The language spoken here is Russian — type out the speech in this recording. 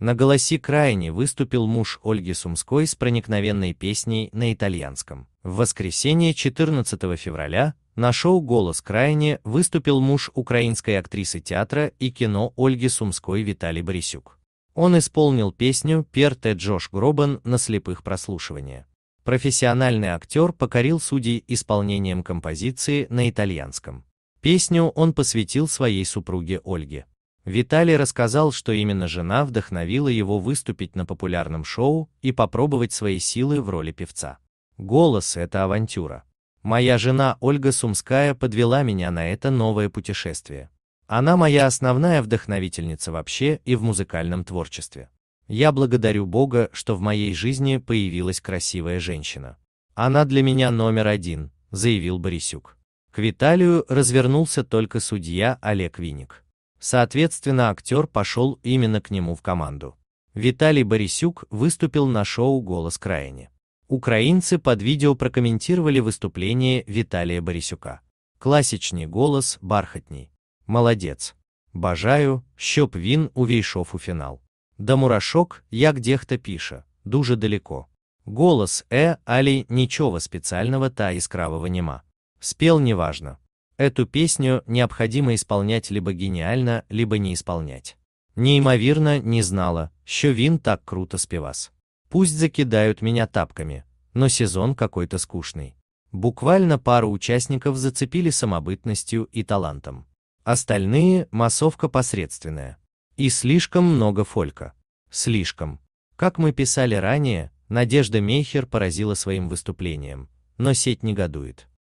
На голосе крайне выступил муж Ольги Сумской с проникновенной песней на итальянском. В воскресенье 14 февраля на шоу «Голос крайне» выступил муж украинской актрисы театра и кино Ольги Сумской Виталий Борисюк. Он исполнил песню «Перте Джош Гробан» на слепых прослушивания. Профессиональный актер покорил судей исполнением композиции на итальянском. Песню он посвятил своей супруге Ольге. Виталий рассказал, что именно жена вдохновила его выступить на популярном шоу и попробовать свои силы в роли певца. Голос – это авантюра. Моя жена Ольга Сумская подвела меня на это новое путешествие. Она моя основная вдохновительница вообще и в музыкальном творчестве. Я благодарю Бога, что в моей жизни появилась красивая женщина. Она для меня номер один, заявил Борисюк. К Виталию развернулся только судья Олег Винник. Соответственно, актер пошел именно к нему в команду. Виталий Борисюк выступил на шоу «Голос крайне». Украинцы под видео прокомментировали выступление Виталия Борисюка. Классичный голос, бархатней. Молодец. Бажаю, щоб вин увійшов у финал. Да мурашок, я где дехто пиша, дуже далеко. Голос «э», али ничего специального та іскравого нема. Спел неважно. Эту песню необходимо исполнять либо гениально, либо не исполнять. Неимоверно не знала, что вин так круто співас. Пусть закидают меня тапками, но сезон какой-то скучный. Буквально пару участников зацепили самобытностью и талантом. Остальные – массовка посредственная. И слишком много фолька. Слишком. Как мы писали ранее, Надежда Мейхер поразила своим выступлением, но сеть негодует.